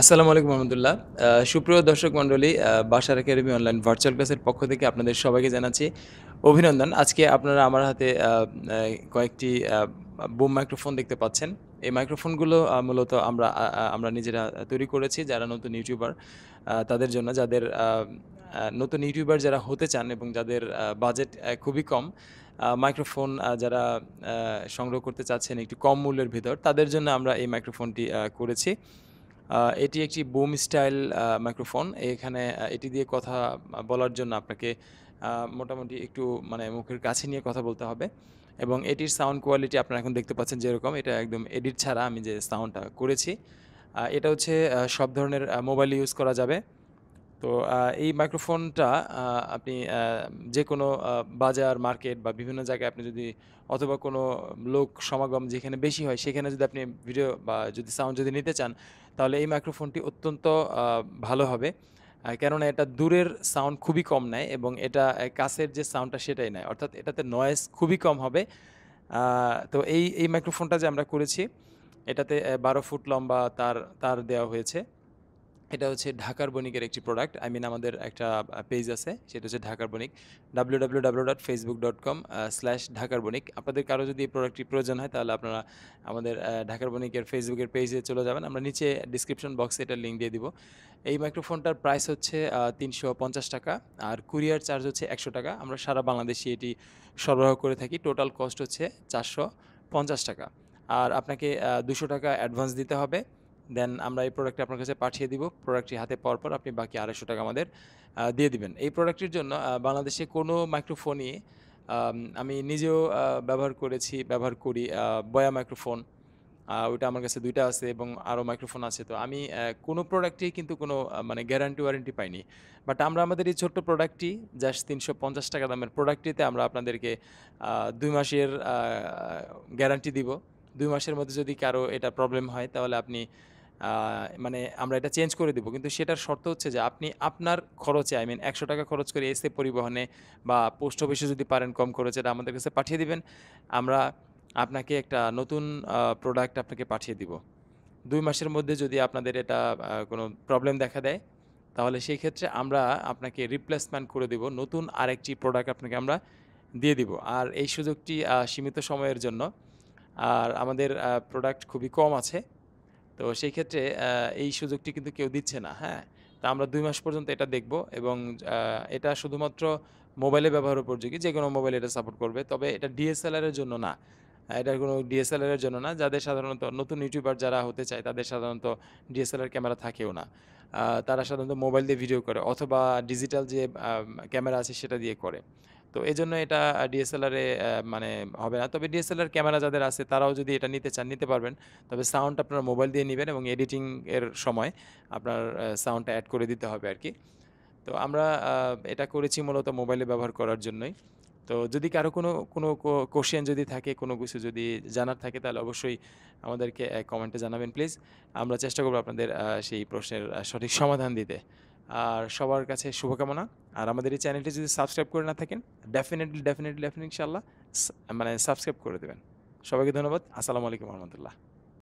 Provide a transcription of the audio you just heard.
আসসালামু আলাইকুম রহমতুল্লাহ সুপ্রিয় দর্শক মণ্ডলী বাসার একাডেমি অনলাইন ভার্চুয়াল ক্লাসের পক্ষ থেকে আপনাদের সবাইকে জানাচ্ছি অভিনন্দন আজকে আপনারা আমার হাতে কয়েকটি বুম মাইক্রোফোন দেখতে পাচ্ছেন এই মাইক্রোফোনগুলো মূলত আমরা আমরা নিজেরা তৈরি করেছি যারা নতুন ইউটিউবার তাদের জন্য যাদের নতুন ইউটিউবার যারা হতে চান এবং যাদের বাজেট খুবই কম মাইক্রোফোন যারা সংগ্রহ করতে চাচ্ছেন একটু কম মূল্যের ভিতর তাদের জন্য আমরা এই মাইক্রোফোনটি করেছি এটি একটি বুম স্টাইল মাইক্রোফোন এখানে এটি দিয়ে কথা বলার জন্য আপনাকে মোটামুটি একটু মানে মুখের কাছে নিয়ে কথা বলতে হবে এবং এটির সাউন্ড কোয়ালিটি আপনারা এখন দেখতে পাচ্ছেন যেরকম এটা একদম এডিট ছাড়া আমি যে সাউন্ডটা করেছি এটা হচ্ছে সব ধরনের মোবাইল ইউজ করা যাবে তো এই মাইক্রোফোনটা আপনি যে কোনো বাজার মার্কেট বা বিভিন্ন জায়গায় আপনি যদি অথবা কোনো লোক সমাগম যেখানে বেশি হয় সেখানে যদি আপনি ভিডিও বা যদি সাউন্ড যদি নিতে চান তাহলে এই মাইক্রোফোনটি অত্যন্ত ভালো হবে কেননা এটা দূরের সাউন্ড খুবই কম নেয় এবং এটা কাছের যে সাউন্ডটা সেটাই নেয় অর্থাৎ এটাতে নয়েস খুবই কম হবে তো এই এই মাইক্রোফোনটা যে আমরা করেছি এটাতে বারো ফুট লম্বা তার তার দেওয়া হয়েছে এটা হচ্ছে ঢাকার বণিকের একটি প্রোডাক্ট আই মিন আমাদের একটা পেজ আছে সেটা হচ্ছে ঢাকার বণিক W W W dot Facebook dot com slash ঢাকার বণিক আপনাদের কারো যদি এই প্রোডাক্টটি প্রয়োজন হয় তাহলে আপনারা আমাদের ঢাকার বণিকের ফেসবুকের পেজে চলে যাবেন আমরা নিচে ডিসক্রিপশন বক্সে এটার লিঙ্ক দিয়ে দিব এই মাইক্রোফোনটার প্রাইস হচ্ছে তিনশো পঞ্চাশ টাকা আর কুরিয়ার চার্জ হচ্ছে একশো টাকা আমরা সারা বাংলাদেশে এটি সরবরাহ করে থাকি টোটাল কস্ট হচ্ছে চারশো পঞ্চাশ টাকা আর আপনাকে দুশো টাকা অ্যাডভান্স দিতে হবে দেন আমরা এই প্রোডাক্টটি আপনার কাছে পাঠিয়ে দিব প্রোডাক্টটি হাতে পাওয়ার পর আপনি বাকি আড়াইশো টাকা আমাদের দিয়ে দিবেন এই প্রোডাক্টটির জন্য বাংলাদেশে কোনো মাইক্রোফোনই আমি নিজেও ব্যবহার করেছি ব্যবহার করি বয়া মাইক্রোফোন ওইটা আমার কাছে দুইটা আছে এবং আরও মাইক্রোফোন আছে তো আমি কোনো প্রোডাক্টে কিন্তু কোনো মানে গ্যারান্টি ওয়ারেন্টি পাইনি বাট আমরা আমাদের এই ছোট্ট প্রোডাক্টটি জাস্ট তিনশো পঞ্চাশ টাকা দামের প্রোডাক্টটিতে আমরা আপনাদেরকে দুই মাসের গ্যারান্টি দিব দুই মাসের মধ্যে যদি কারো এটা প্রবলেম হয় তাহলে আপনি মানে আমরা এটা চেঞ্জ করে দেবো কিন্তু সেটার শর্ত হচ্ছে যে আপনি আপনার খরচে আই মিন একশো টাকা খরচ করে এসে পরিবহনে বা পোস্ট অফিসে যদি পারেন কম খরচে এটা আমাদের কাছে পাঠিয়ে দিবেন আমরা আপনাকে একটা নতুন প্রোডাক্ট আপনাকে পাঠিয়ে দিব দুই মাসের মধ্যে যদি আপনাদের এটা কোনো প্রবলেম দেখা দেয় তাহলে সেই ক্ষেত্রে আমরা আপনাকে রিপ্লেসমেন্ট করে দেব নতুন আরেকটি প্রোডাক্ট আপনাকে আমরা দিয়ে দিব আর এই সুযোগটি সীমিত সময়ের জন্য আর আমাদের প্রোডাক্ট খুবই কম আছে তো সেই ক্ষেত্রে এই সুযোগটি কিন্তু কেউ দিচ্ছে না হ্যাঁ তা আমরা দুই মাস পর্যন্ত এটা দেখব এবং এটা শুধুমাত্র মোবাইলে ব্যবহার উপযোগী যে কোনো মোবাইল এটা সাপোর্ট করবে তবে এটা ডিএসএলআরের জন্য না এটা কোনো ডিএসএলআরের জন্য না যাদের সাধারণত নতুন ইউটিউবার যারা হতে চায় তাদের সাধারণত ডিএসএলআর ক্যামেরা থাকেও না তারা সাধারণত মোবাইল দিয়ে ভিডিও করে অথবা ডিজিটাল যে ক্যামেরা আছে সেটা দিয়ে করে তো এই জন্য এটা ডিএসএলআরে মানে হবে না তবে ডিএসএলআর ক্যামেরা যাদের আছে তারাও যদি এটা নিতে চান নিতে পারবেন তবে সাউন্ড আপনার মোবাইল দিয়ে নেবেন এবং এডিটিং এর সময় আপনার সাউন্ডটা অ্যাড করে দিতে হবে আর কি তো আমরা এটা করেছি মূলত মোবাইলে ব্যবহার করার জন্যই তো যদি কারো কোনো কোনো কোশ্চেন যদি থাকে কোনো কিছু যদি জানার থাকে তাহলে অবশ্যই আমাদেরকে কমেন্টে জানাবেন প্লিজ আমরা চেষ্টা করবো আপনাদের সেই প্রশ্নের সঠিক সমাধান দিতে আর সবার কাছে শুভকামনা আর আমাদের এই চ্যানেলটি যদি সাবস্ক্রাইব করে না থাকেন ডেফিনেটলি ডেফিনেটলি ডেফিনেটলি ইনশাল্লাহ মানে সাবস্ক্রাইব করে দেবেন সবাইকে ধন্যবাদ আসসালামু আলাইকুম রহমতুল্লাহ